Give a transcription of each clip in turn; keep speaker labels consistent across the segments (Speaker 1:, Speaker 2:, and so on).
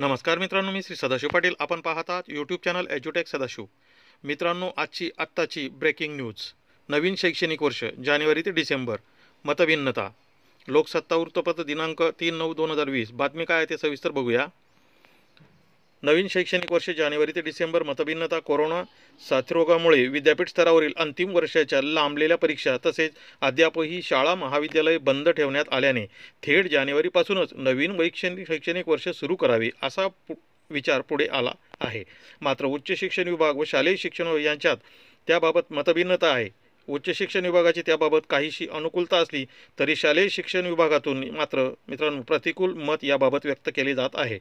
Speaker 1: नमस्कार मित्रांनो मी श्री सदाशिव पाटील आपण पाहतात यूट्यूब चॅनल एज्युटेक सदाशिव मित्रांनो आजची आत्ताची ब्रेकिंग न्यूज नवीन शैक्षणिक वर्ष जानेवारी ते डिसेंबर मतभिन्नता लोकसत्ता वृत्तपत्र दिनांक तीन नऊ दोन हजार वीस बातमी काय आहे ते सविस्तर बघूया नवीन शैक्षणिक वर्ष जानेवारी ते डिसेंबर मतभिन्नता कोरोना साथरोगामुळे विद्यापीठ स्तरावरील अंतिम वर्षाच्या लांबलेल्या परीक्षा तसेच अद्यापही शाळा महाविद्यालय बंद ठेवण्यात आल्याने थेट जानेवारीपासूनच नवीन वैक्षणिक शैक्षणिक वर्ष सुरू करावे असा विचार पुढे आला आहे मात्र उच्च शिक्षण विभाग व शालेय शिक्षण यांच्यात त्याबाबत मतभिन्नता आहे उच्च शिक्षण विभागाची त्याबाबत काहीशी अनुकूलता असली तरी शालेय शिक्षण विभागातून मात्र मित्रांनो प्रतिकूल मत याबाबत व्यक्त केले जात आहे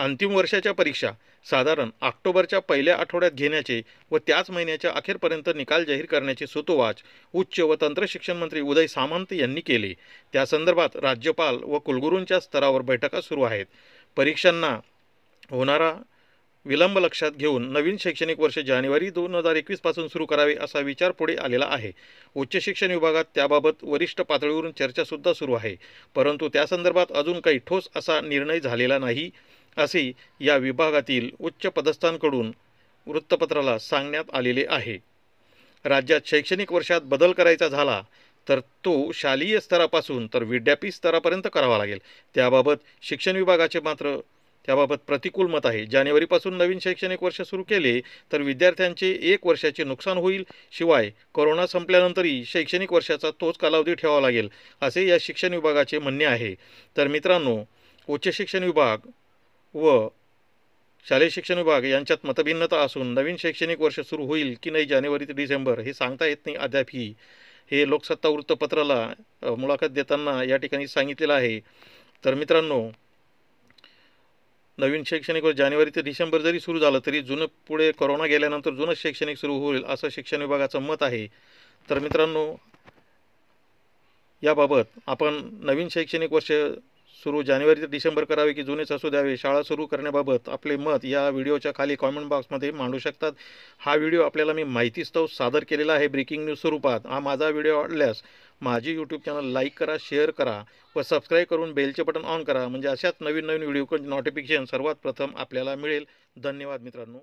Speaker 1: अंतिम वर्षाच्या परीक्षा साधारण ऑक्टोबरच्या पहिल्या आठवड्यात घेण्याचे व त्याच महिन्याच्या अखेरपर्यंत निकाल जाहीर करण्याचे सुतोवाच उच्च व तंत्र शिक्षण मंत्री उदय सामंत यांनी केले त्या संदर्भात राज्यपाल व कुलगुरूंच्या स्तरावर बैठका सुरू आहेत परीक्षांना होणारा विलंब लक्षात घेऊन नवीन शैक्षणिक वर्ष जानेवारी दोन हजार एकवीसपासून सुरू करावे असा विचार पुढे आलेला आहे उच्च शिक्षण विभागात त्याबाबत वरिष्ठ पातळीवरून चर्चासुद्धा सुरू आहे परंतु त्यासंदर्भात अजून काही ठोस असा निर्णय झालेला नाही असे या विभागातील उच्च पदस्थांकडून वृत्तपत्राला सांगण्यात आलेले आहे राज्यात शैक्षणिक वर्षात बदल करायचा झाला तर तो शालेय स्तरापासून तर विद्यापीठ स्तरापर्यंत करावा लागेल त्याबाबत शिक्षण विभागाचे मात्र त्याबाबत प्रतिकूल मत आहे जानेवारीपासून नवीन शैक्षणिक वर्ष सुरू केले तर विद्यार्थ्यांचे एक वर्षाचे नुकसान होईल शिवाय कोरोना संपल्यानंतरही शैक्षणिक वर्षाचा तोच कालावधी ठेवावा लागेल असे या शिक्षण विभागाचे म्हणणे आहे तर मित्रांनो उच्च शिक्षण विभाग व शालेय शिक्षण विभाग यांच्यात मतभिन्नता असून नवीन शैक्षणिक वर्ष सुरू होईल की नाही जानेवारी ते डिसेंबर हे सांगता येत नाही अद्यापही हे लोकसत्ता वृत्तपत्राला मुलाखत देताना या ठिकाणी सांगितलेलं आहे तर मित्रांनो नवीन शैक्षणिक वर्ष जानेवारी ते डिसेंबर जरी सुरू झालं तरी जुनं पुढे कोरोना गेल्यानंतर जुनं शैक्षणिक सुरू होईल असं शिक्षण विभागाचं मत आहे तर मित्रांनो याबाबत आपण नवीन शैक्षणिक वर्ष सुरू जानेवारी ते डिसेंबर करावे की जुनेच असू द्यावे शाळा सुरू करण्याबाबत आपले मत या व्हिडिओच्या खाली कॉमेंट बॉक्समध्ये मांडू शकतात हा व्हिडिओ आपल्याला मी माहितीस्तव सादर केलेला आहे ब्रेकिंग न्यूज स्वरूपात हा माझा व्हिडिओ आवडल्यास माझी यूट्यूब चॅनल लाईक करा शेअर करा व सबस्क्राईब करून बेलचे बटन ऑन करा म्हणजे अशाच नवीन नवीन व्हिडिओ नोटिफिकेशन सर्वात प्रथम आपल्याला मिळेल धन्यवाद मित्रांनो